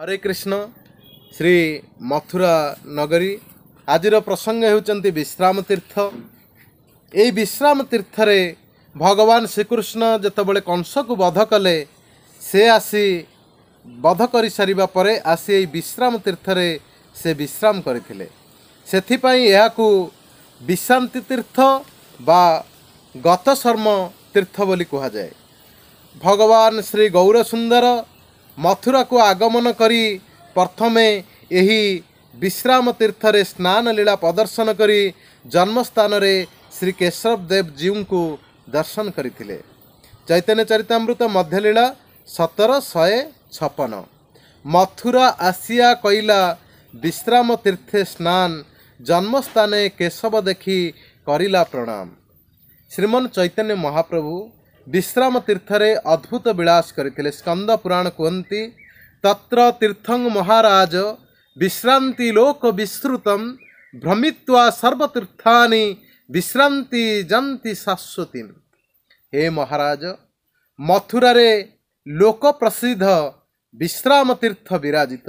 ହରେ କୃଷ୍ଣ ଶ୍ରୀ ମଥୁରା ନଗରୀ ଆଜିର ପ୍ରସଙ୍ଗ ହେଉଛନ୍ତି ବିଶ୍ରାମ ତୀର୍ଥ ଏହି ବିଶ୍ରାମ ତୀର୍ଥରେ ଭଗବାନ ଶ୍ରୀକୃଷ୍ଣ ଯେତେବେଳେ କଂସକୁ ବଧ କଲେ ସେ ଆସି ବଧ କରିସାରିବା ପରେ ଆସି ଏହି ବିଶ୍ରାମ ତୀର୍ଥରେ ସେ ବିଶ୍ରାମ କରିଥିଲେ ସେଥିପାଇଁ ଏହାକୁ ବିଶ୍ରାନ୍ତି ତୀର୍ଥ ବା ଗତଶର୍ମ ତୀର୍ଥ ବୋଲି କୁହାଯାଏ ଭଗବାନ ଶ୍ରୀ ଗୌରସୁନ୍ଦର ମଥୁରାକୁ ଆଗମନ କରି ପ୍ରଥମେ ଏହି ବିଶ୍ରାମ ତୀର୍ଥରେ ସ୍ନାନ ଲୀଳା ପ୍ରଦର୍ଶନ କରି ଜନ୍ମସ୍ଥାନରେ ଶ୍ରୀ କେଶବ ଦେବଜୀଙ୍କୁ ଦର୍ଶନ କରିଥିଲେ ଚୈତନ୍ୟ ଚରିତାମୃତ ମଧ୍ୟଲୀଳା ସତର ଶହେ ଛପନ ମଥୁରା ଆସିଆ କହିଲା ବିଶ୍ରାମ ତୀର୍ଥେ ସ୍ନାନ ଜନ୍ମସ୍ଥାନେ କେଶବ ଦେଖି କରିଲା ପ୍ରଣାମ ଶ୍ରୀମନ୍ ଚୈତନ୍ୟ ମହାପ୍ରଭୁ ବିଶ୍ରାମ ତୀର୍ଥରେ ଅଦ୍ଭୁତ ବିଳାସ କରିଥିଲେ ସ୍କନ୍ଦ ପୁରାଣ କୁହନ୍ତି ତତ୍ର ତୀର୍ଥଂ ମହାରାଜ ବିଶ୍ରାନ୍ତି ଲୋକ ବିସ୍ତୃତମ ଭ୍ରମିତ୍ୱା ସର୍ବତୀର୍ଥାନି ବିଶ୍ରାନ୍ତି ଜନ୍ତି ଶାଶ୍ୱତୀ ହେ ମହାରାଜ ମଥୁରାରେ ଲୋକ ପ୍ରସିଦ୍ଧ ବିଶ୍ରାମ ତୀର୍ଥ ବିରାଜିତ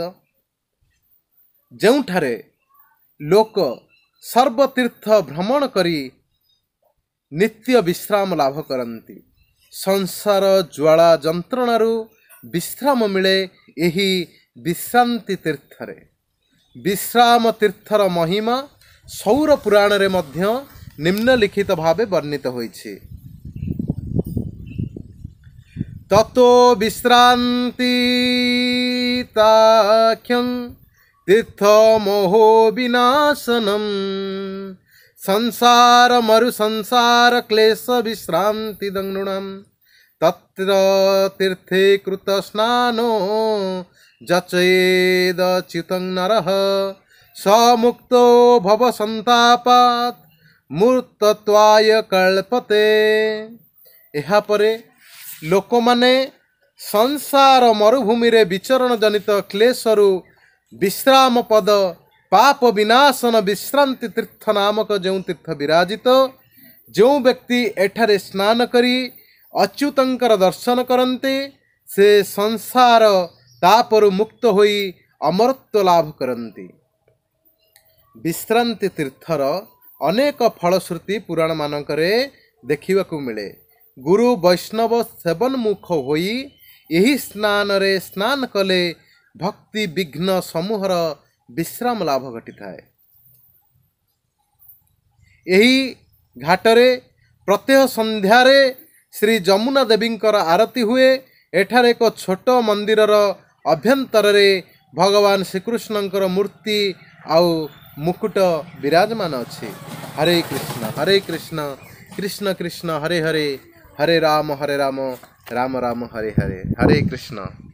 ଯେଉଁଠାରେ ଲୋକ ସର୍ବତୀର୍ଥ ଭ୍ରମଣ କରି ନିତ୍ୟ ବିଶ୍ରାମ ଲାଭ କରନ୍ତି ସଂସାର ଜ୍ୱାଳା ଯନ୍ତ୍ରଣାରୁ ବିଶ୍ରାମ ମିଳେ ଏହି ବିଶ୍ରାନ୍ତି ତୀର୍ଥରେ ବିଶ୍ରାମ ତୀର୍ଥର ମହିମା ସୌର ପୁରାଣରେ ମଧ୍ୟ ନିମ୍ନଲିଖିତ ଭାବେ ବର୍ଣ୍ଣିତ ହୋଇଛି ততো বিশ্রান্তি তাখ্যং তীর্থ মোহ ಸಂಸಾರ ಮರು ಸಂಸಾರ ಕ್ಲೇಶ ವಿಶ್ರಾಂತಿ ದಂಗುಣಂ ತತ್ರ ತೀರ್ಥೀಕೃತ ಸ್ನಾನೋ ಜಚೇದ ಚ್ಯುತಂ ನರಹ ಸಮುಕ್ತೋ ಭವ ಸಂತಾಪಾತ್ ಮೂರ್ತತ್ವಾಯ ಕಳ್ಪತೆ ಏಪರೆ ಲೋಕಮಾನೆ ಸಂಸಾರ ಮರುಭೂಮಿರೆ ವಿಚರಣ ಜನಿತ ಕ್ಲೇಶರು ವಿಶ್ರಾಮ ಪದ ପାପ ବିନାଶନ ବିଶ୍ରାନ୍ତି ତୀର୍ଥ ନାମକ ଯେଉଁ ତୀର୍ଥ ବିରାଜିତ ଯେଉଁ ବ୍ୟକ୍ତି ଏଠାରେ ସ୍ନାନ କରି ଅଚ୍ୟୁତଙ୍କର ଦର୍ଶନ କରନ୍ତି ସେ ସଂସାର ତାପରୁ ମୁକ୍ତ ହୋଇ ଅମରତ୍ୱ ଲାଭ କରନ୍ତି ବିଶ୍ରାନ୍ତି ତୀର୍ଥର ଅନେକ ଫଳଶ୍ରୁତି ପୁରାଣମାନଙ୍କରେ ଦେଖିବାକୁ ମିଳେ ଗୁରୁ ବୈଷ୍ଣବ ସେବନ୍ମୁଖ ହୋଇ ଏହି ସ୍ନାନରେ ସ୍ନାନ କଲେ ଭକ୍ତି ବିଘ୍ନ ସମୂହର ବିଶ୍ରାମ ଲାଭ ଘଟିଥାଏ ଏହି ଘାଟରେ ପ୍ରତ୍ୟହ ସନ୍ଧ୍ୟାରେ ଶ୍ରୀ ଯମୁନା ଦେବୀଙ୍କର ଆରତୀ ହୁଏ ଏଠାରେ ଏକ ଛୋଟ ମନ୍ଦିରର ଅଭ୍ୟନ୍ତରରେ ଭଗବାନ ଶ୍ରୀକୃଷ୍ଣଙ୍କର ମୂର୍ତ୍ତି ଆଉ ମୁକୁଟ ବିରାଜମାନ ଅଛି ହରେ କୃଷ୍ଣ ହରେ କୃଷ୍ଣ କୃଷ୍ଣ କୃଷ୍ଣ ହରେ ହରେ ହରେ ରାମ ହରେ ରାମ ରାମ ରାମ ହରେ ହରେ ହରେ କୃଷ୍ଣ